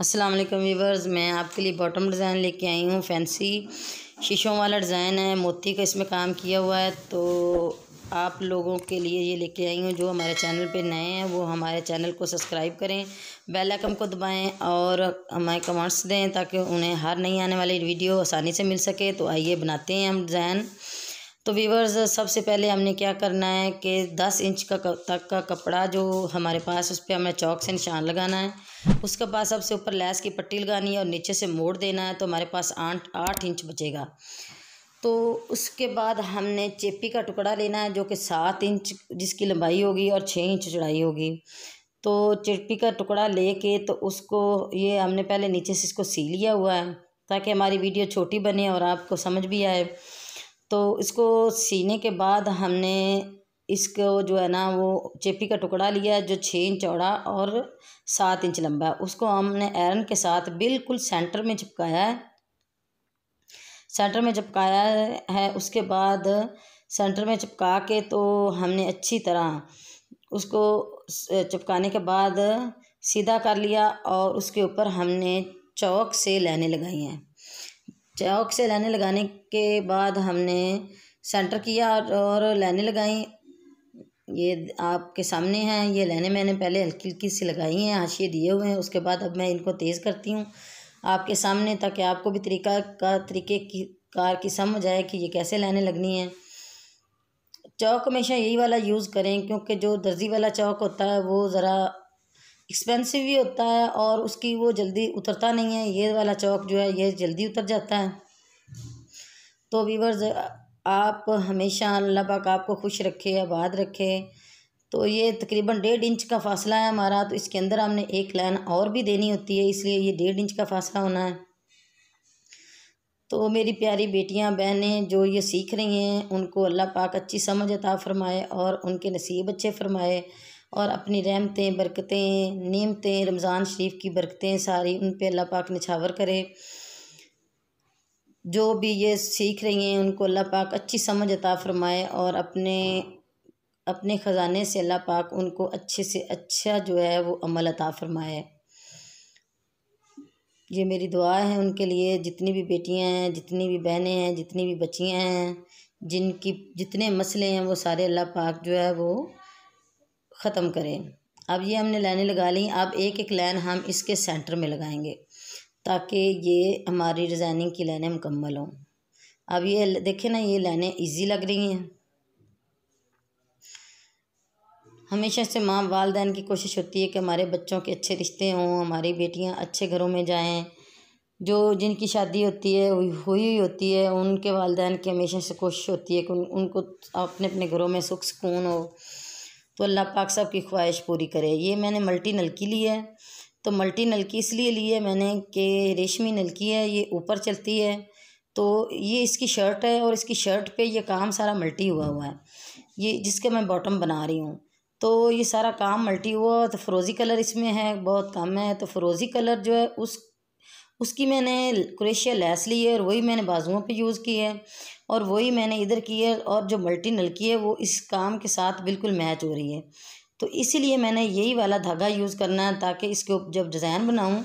अस्सलाम वालेकुम वीवर्स मैं आपके लिए बॉटम डिज़ाइन लेके आई हूँ फैंसी शीशों वाला डिज़ाइन है मोती का इसमें काम किया हुआ है तो आप लोगों के लिए ये लेके आई हूँ जो हमारे चैनल पे नए हैं वो हमारे चैनल को सब्सक्राइब करें बेल आइकन को दबाएं और हमारे कमेंट्स दें ताकि उन्हें हर नई आने वाली वीडियो आसानी से मिल सके तो आइए बनाते हैं हम डिज़ाइन तो वीवर्स सबसे पहले हमने क्या करना है कि 10 इंच का तक का कपड़ा जो हमारे पास उस पर हमें चौक से निशान लगाना है उसके पास सबसे ऊपर लैस की पट्टी लगानी है और नीचे से मोड़ देना है तो हमारे पास आठ आठ इंच बचेगा तो उसके बाद हमने चेपी का टुकड़ा लेना है जो कि सात इंच जिसकी लंबाई होगी और छः इंच चौड़ाई होगी तो चिट्टी का टुकड़ा लेके तो उसको ये हमने पहले नीचे से इसको सी लिया हुआ है ताकि हमारी वीडियो छोटी बने और आपको समझ भी आए तो इसको सीने के बाद हमने इसको जो है ना वो चेपी का टुकड़ा लिया जो छः इंच चौड़ा और सात इंच लंबा है उसको हमने आयरन के साथ बिल्कुल सेंटर में चिपकाया है सेंटर में चिपकाया है उसके बाद सेंटर में चिपका के तो हमने अच्छी तरह उसको चिपकाने के बाद सीधा कर लिया और उसके ऊपर हमने चौक से लाइनें लगाई हैं चौक से लाइने लगाने के बाद हमने सेंटर किया और, लाइने लगाई ये आपके सामने हैं ये लाइने मैंने पहले हल्की हल्की सी लगाई हैं हाशिए दिए हुए हैं उसके बाद अब मैं इनको तेज़ करती हूँ आपके सामने ताकि आपको भी तरीका का तरीके की कार की समझ आए कि ये कैसे लाइने लगनी है चौक हमेशा यही वाला यूज़ करें क्योंकि जो दर्जी वाला चौक होता है वो ज़रा एक्सपेंसिव भी होता है और उसकी वो जल्दी उतरता नहीं है ये वाला चौक जो है ये जल्दी उतर जाता है तो वीवर्स आप हमेशा अल्लाह पाक आपको खुश रखे आबाद रखे तो ये तकरीबन डेढ़ इंच का फासला है हमारा तो इसके अंदर हमने एक लाइन और भी देनी होती है इसलिए ये डेढ़ इंच का फासला होना है तो मेरी प्यारी बेटियां बहनें जो ये सीख रही हैं उनको अल्लाह पाक अच्छी समझ अता फ़रमाए और उनके नसीब अच्छे फ़रमाए और अपनी रहमतें बरकतें नीमतें रमज़ान शरीफ की बरकतें सारी उन पर अल्लाह पाक निछावर करे जो भी ये सीख रही हैं उनको अल्लाह पाक अच्छी समझ अता फरमाए और अपने अपने ख़जाने से अल्लाह पाक उनको अच्छे से अच्छा जो है वो अमल अता फरमाए ये मेरी दुआ है उनके लिए जितनी भी बेटियां हैं जितनी भी बहनें हैं जितनी भी बच्चियां हैं जिनकी जितने मसले हैं वो सारे अल्लाह पाक जो है वो ख़त्म करें अब ये हमने लाइनें लगा ली अब एक एक लाइन हम इसके सेंटर में लगाएंगे ताकि ये हमारी डिज़ाइनिंग की लाइनें मुकम्मल हों अब ये देखें ना ये लाइनें इजी लग रही हैं हमेशा से माँ वालदेन की कोशिश होती है कि हमारे बच्चों के अच्छे रिश्ते हों हमारी बेटियाँ अच्छे घरों में जाएँ जो जिनकी शादी होती है हुई हुई होती है उनके वालदेन की हमेशा से कोशिश होती है कि उन, उनको अपने अपने घरों में सुख सुकून हो तो अल्लाह पाक साहब की ख्वाहिश पूरी करे ये मैंने मल्टी नलकी ली है तो मल्टी नलकी इसलिए ली है मैंने कि रेशमी नलकी है ये ऊपर चलती है तो ये इसकी शर्ट है और इसकी शर्ट पे ये काम सारा मल्टी हुआ हुआ है ये जिसके मैं बॉटम बना रही हूँ तो ये सारा काम मल्टी हुआ तो फ्रोज़ी कलर इसमें है बहुत कम है तो फ्रोज़ी कलर जो है उस उसकी मैंने क्रेशिया लैस ली है और वही मैंने बाजुओं पे यूज़ की है और वही मैंने इधर की है और जो मल्टी नलकी है वो इस काम के साथ बिल्कुल मैच हो रही है तो इसीलिए मैंने यही वाला धागा यूज़ करना है ताकि इसके जब डिज़ाइन बनाऊँ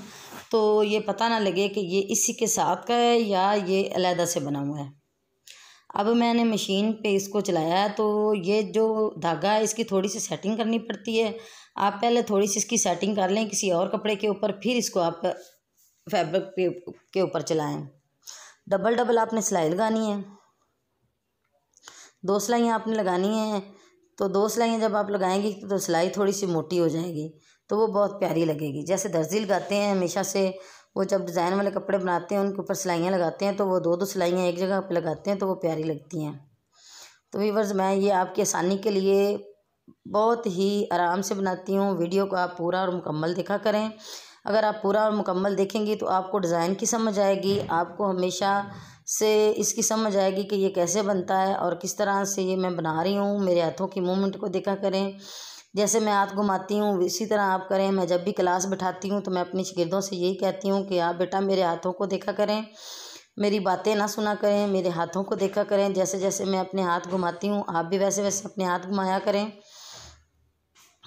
तो ये पता ना लगे कि ये इसी के साथ का है या ये अलहदा से बना हुआ है अब मैंने मशीन पे इसको चलाया है तो ये जो धागा है इसकी थोड़ी सी सेटिंग करनी पड़ती है आप पहले थोड़ी सी इसकी सेटिंग कर लें किसी और कपड़े के ऊपर फिर इसको आप फैब्रिक पे के ऊपर चलाएं डबल डबल आपने सिलाई लगानी है दो सिलाइयाँ आपने लगानी है तो दो सिलाइयाँ जब आप लगाएंगी तो सिलाई थोड़ी सी मोटी हो जाएगी तो वो बहुत प्यारी लगेगी जैसे दर्जी लगाते हैं हमेशा से वो जब डिज़ाइन वाले कपड़े बनाते हैं उनके ऊपर सिलाइयाँ लगाते हैं तो वो दो दो सिलाइयाँ एक जगह पर लगाते हैं तो वो प्यारी लगती हैं तो वीवर्स मैं ये आपकी आसानी के लिए बहुत ही आराम से बनाती हूँ वीडियो को आप पूरा और मुकम्मल देखा करें अगर आप पूरा और मुकम्मल देखेंगी तो आपको डिज़ाइन की समझ आएगी आपको हमेशा से इसकी समझ आएगी कि ये कैसे बनता है और किस तरह से ये मैं बना रही हूँ मेरे हाथों की मूवमेंट को देखा करें जैसे मैं हाथ घुमाती हूँ इसी तरह आप करें मैं जब भी क्लास बैठाती हूँ तो मैं अपने शिगिरदों से यही कहती हूँ कि आप बेटा मेरे हाथों को देखा करें मेरी बातें ना सुना करें मेरे हाथों को देखा करें जैसे जैसे मैं अपने हाथ घुमाती हूँ आप भी वैसे वैसे अपने हाथ घुमाया करें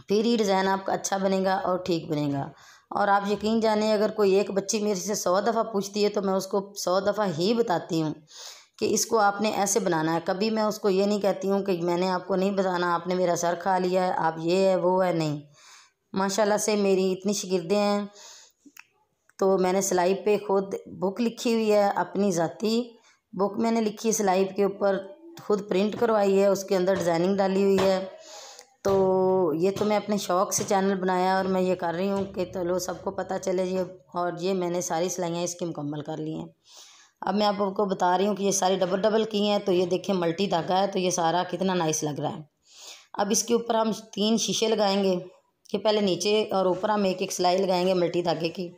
फिर ही डिज़ाइन आपका अच्छा बनेगा और ठीक बनेगा और आप यकीन जानिए अगर कोई एक बच्ची मेरे से सौ दफ़ा पूछती है तो मैं उसको सौ दफ़ा ही बताती हूँ कि इसको आपने ऐसे बनाना है कभी मैं उसको ये नहीं कहती हूँ कि मैंने आपको नहीं बताना आपने मेरा सर खा लिया है आप ये है वो है नहीं माशाल्लाह से मेरी इतनी शिगिरदें हैं तो मैंने सिलाई पे खुद बुक लिखी हुई है अपनी ज़ाती बुक मैंने लिखी है सिलाई के ऊपर खुद प्रिंट करवाई है उसके अंदर डिज़ाइनिंग डाली हुई है तो ये तो मैं अपने शौक़ से चैनल बनाया और मैं ये कर रही हूँ कि चलो तो सबको पता चले ये और ये मैंने सारी सिलाइयाँ इसकी मुकम्मल कर ली हैं अब मैं आपको बता रही हूँ कि ये सारी डबल डबल की हैं तो ये देखें मल्टी धागा है तो ये सारा कितना नाइस लग रहा है अब इसके ऊपर हम तीन शीशे लगाएंगे कि पहले नीचे और ऊपर हम एक एक सिलाई लगाएंगे मल्टी धागे की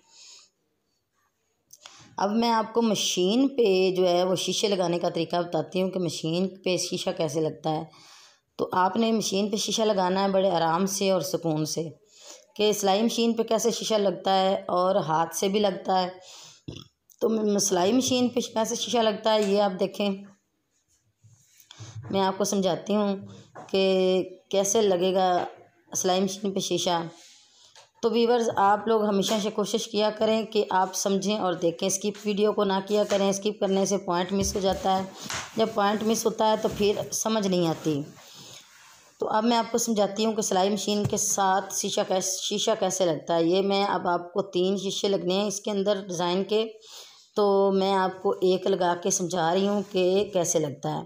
अब मैं आपको मशीन पे जो है वो शीशे लगाने का तरीका बताती हूँ कि मशीन पे शीशा कैसे लगता है तो आपने मशीन पे शीशा लगाना है बड़े आराम से और सुकून से कि सिलाई मशीन पे कैसे शीशा लगता है और हाथ से भी लगता है तो सिलाई मशीन पे कैसे शीशा लगता है ये आप देखें मैं आपको समझाती हूँ कि कैसे लगेगा सिलाई मशीन पे शीशा तो वीवर्स आप लोग हमेशा से कोशिश किया करें कि आप समझें और देखें स्किप वीडियो को ना किया करें स्किप करने से पॉइंट मिस हो जाता है जब पॉइंट मिस होता है तो फिर समझ नहीं आती तो अब मैं आपको समझाती हूँ कि सिलाई मशीन के साथ शीशा कैसे शीशा कैसे लगता है ये मैं अब आपको तीन शीशे लगने हैं इसके अंदर डिज़ाइन के तो मैं आपको एक लगा के समझा रही हूँ कि कैसे लगता है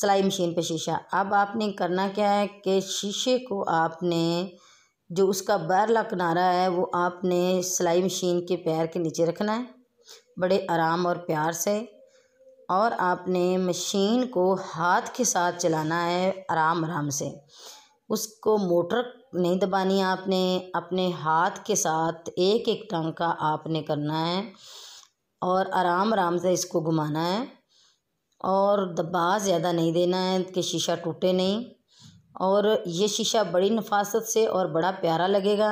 सिलाई मशीन पे शीशा अब आपने करना क्या है कि शीशे को आपने जो उसका बैरला किनारा है वो आपने सिलाई मशीन के पैर के नीचे रखना है बड़े आराम और प्यार से और आपने मशीन को हाथ के साथ चलाना है आराम आराम से उसको मोटर नहीं दबानी आपने अपने हाथ के साथ एक एक टांग का आपने करना है और आराम आराम से इसको घुमाना है और दबा ज़्यादा नहीं देना है कि शीशा टूटे नहीं और ये शीशा बड़ी नफासत से और बड़ा प्यारा लगेगा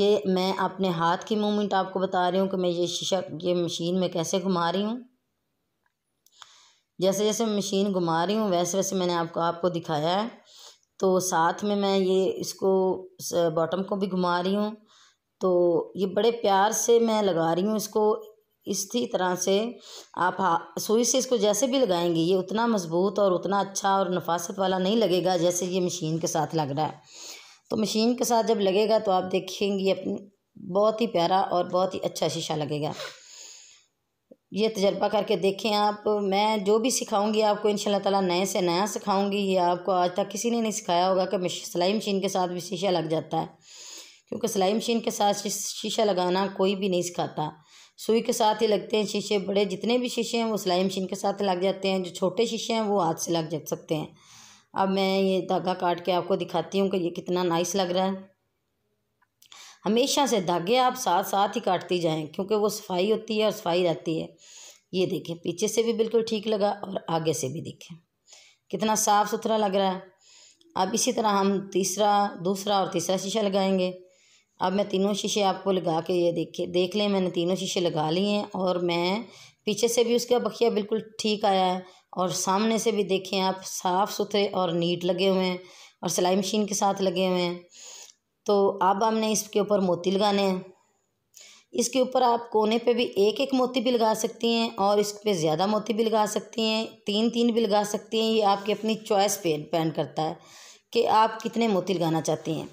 ये मैं अपने हाथ की मूवमेंट आपको बता रही हूँ कि मैं ये शीशा ये मशीन में कैसे घुमा रही हूँ जैसे जैसे मशीन घुमा रही हूँ वैसे वैसे मैंने आपको आपको दिखाया है तो साथ में मैं ये इसको बॉटम को भी घुमा रही हूँ तो ये बड़े प्यार से मैं लगा रही हूँ इसको इसी तरह से आप सुई से इसको जैसे भी लगाएंगे ये उतना मज़बूत और उतना अच्छा और नफासत वाला नहीं लगेगा जैसे ये मशीन के साथ लग रहा है तो मशीन के साथ जब लगेगा तो आप देखेंगे अपनी बहुत ही प्यारा और बहुत ही अच्छा शीशा लगेगा ये तजर्बा करके देखें आप मैं जो भी सिखाऊंगी आपको इन ताला नए से नया सिखाऊंगी ये आपको आज तक किसी ने नहीं सिखाया होगा कि सिलाई मशीन के साथ भी शीशा लग जाता है क्योंकि सिलाई मशीन के साथ शीशा लगाना कोई भी नहीं सिखाता सुई के साथ ही लगते हैं शीशे बड़े जितने भी शीशे हैं वो सिलाई मशीन के साथ लग जाते हैं जो छोटे शीशे हैं वो हाथ से लग जा सकते हैं अब मैं ये धागा काट के आपको दिखाती हूँ कि ये कितना नाइस लग रहा है हमेशा से धागे आप साथ साथ ही काटती जाएं क्योंकि वो सफाई होती है और सफाई रहती है ये देखें पीछे से भी बिल्कुल ठीक लगा और आगे से भी देखें कितना साफ़ सुथरा लग रहा है अब इसी तरह हम तीसरा दूसरा और तीसरा शीशा लगाएंगे अब मैं तीनों शीशे आपको लगा के ये देखे देख लें मैंने तीनों शीशे लगा लिए हैं और मैं पीछे से भी उसका बखिया बिल्कुल ठीक आया है और सामने से भी देखें आप साफ़ सुथरे और नीट लगे हुए हैं और सिलाई मशीन के साथ लगे हुए हैं तो अब हमने इसके ऊपर मोती लगाने हैं इसके ऊपर आप कोने पे भी एक एक मोती भी लगा सकती हैं और इस पर ज़्यादा मोती भी लगा सकती हैं तीन तीन भी लगा सकती हैं ये आपकी अपनी चॉइस पे डिपेंड करता है कि आप कितने मोती लगाना चाहती हैं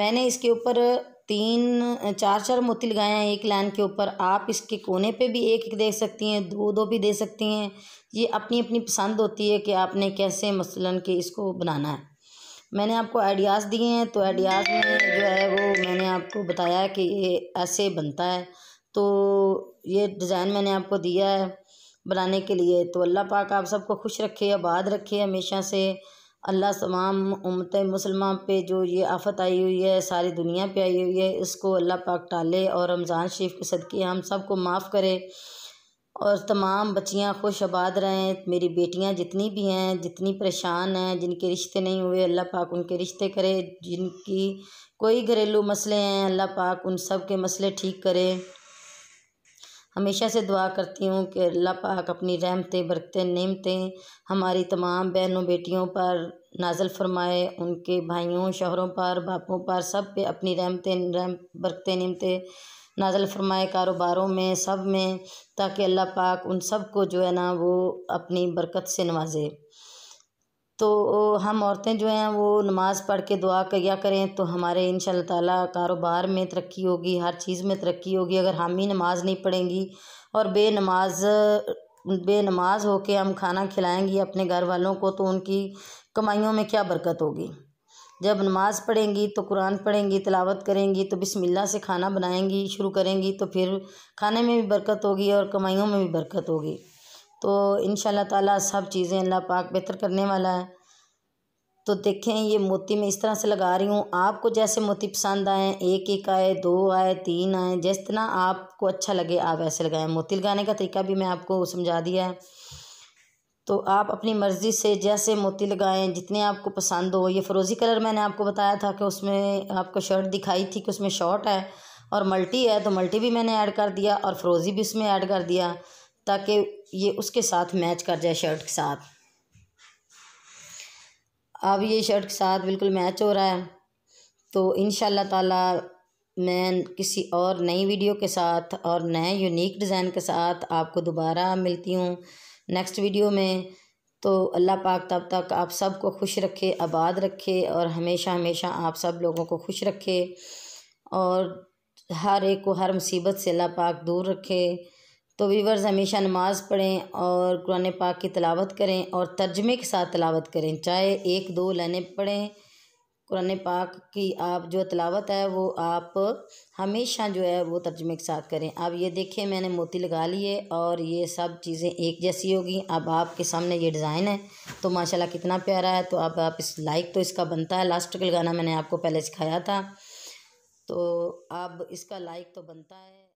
मैंने इसके ऊपर तीन चार चार मोती लगाए हैं एक लाइन के ऊपर आप इसके कोने पे भी एक एक दे सकती हैं दो दो भी दे सकती हैं ये अपनी अपनी पसंद होती है कि आपने कैसे मसलन कि इसको बनाना है मैंने आपको आइडियाज़ दिए हैं तो आइडियाज़ में जो है वो मैंने आपको बताया कि ये ऐसे बनता है तो ये डिज़ाइन मैंने आपको दिया है बनाने के लिए तो अल्लाह पाक आप सबको खुश रखे आबाद रखे हमेशा से अल्लाह तमाम उमत मुसलमान पे जो ये आफत आई हुई है सारी दुनिया पे आई हुई है इसको अल्लाह पाक टाले और रमज़ान शरीफ के सदक़े हम सबको माफ़ करे और तमाम बच्चियाँ खुश आबाद रहें मेरी बेटियाँ जितनी भी हैं जितनी परेशान हैं जिनके रिश्ते नहीं हुए अल्लाह पाक उनके रिश्ते करे जिनकी कोई घरेलू मसले हैं अल्लाह पाक उन सब के मसले ठीक करे हमेशा से दुआ करती हूँ कि अल्लाह पाक अपनी रहमतें बरकतें नियमतें हमारी तमाम बहनों बेटियों पर नाजल फरमाए उनके भाइयों शहरों पर बापों पर सब पे अपनी रहमतें रहम बरकतें नियमतें नाजल फ़रमाए कारोबारों में सब में ताकि अल्लाह पाक उन सब को जो है ना वो अपनी बरकत से नवाजे तो हम औरतें जो हैं वो नमाज़ पढ़ के दुआ किया करें तो हमारे इन ताला कारोबार में तरक्की होगी हर चीज़ में तरक्की होगी अगर हम ही नमाज़ नहीं पढ़ेंगी और बेनमाज बेनमाज के हम खाना खिलाएंगी अपने घर वालों को तो उनकी कमाइयों में क्या बरकत होगी जब नमाज़ पढ़ेंगी तो कुरान पढ़ेंगी तलावत करेंगी तो बिस्मिल्लाह से खाना बनाएंगी शुरू करेंगी तो फिर खाने में भी बरकत होगी और कमाइयों में भी बरकत होगी तो इन ताला सब चीज़ें अल्लाह पाक बेहतर करने वाला है तो देखें ये मोती मैं इस तरह से लगा रही हूँ आपको जैसे मोती पसंद आए एक एक आए दो आए तीन आए जिस तरह आपको अच्छा लगे आप ऐसे लगाएं मोती लगाने का तरीका भी मैं आपको समझा दिया है तो आप अपनी मर्ज़ी से जैसे मोती लगाएं जितने आपको पसंद हो ये फ्रोज़ी कलर मैंने आपको बताया था कि उसमें आपको शर्ट दिखाई थी कि उसमें शॉर्ट है और मल्टी है तो मल्टी भी मैंने ऐड कर दिया और फ़्रोज़ी भी उसमें ऐड कर दिया ताकि ये उसके साथ मैच कर जाए शर्ट के साथ अब ये शर्ट के साथ बिल्कुल मैच हो रहा है तो इन ताला मैं किसी और नई वीडियो के साथ और नए यूनिक डिज़ाइन के साथ आपको दोबारा मिलती हूँ नेक्स्ट वीडियो में तो अल्लाह पाक तब तक आप सबको खुश रखे आबाद रखे और हमेशा हमेशा आप सब लोगों को खुश रखे और हर एक को हर मुसीबत से अल्लाह पाक दूर रखे तो वीवर्स हमेशा नमाज़ पढ़ें और कुरान पाक की तलावत करें और तर्जमे के साथ तलावत करें चाहे एक दो लाइनें पढ़ें कुरान पाक की आप जो तलावत है वो आप हमेशा जो है वो तर्जमे के साथ करें अब ये देखें मैंने मोती लगा लिए और ये सब चीज़ें एक जैसी होगी अब आपके सामने ये डिज़ाइन है तो माशाल्लाह कितना प्यारा है तो अब आप इस लाइक तो इसका बनता है लास्ट का लगाना मैंने आपको पहले सिखाया था तो अब इसका लाइक तो बनता है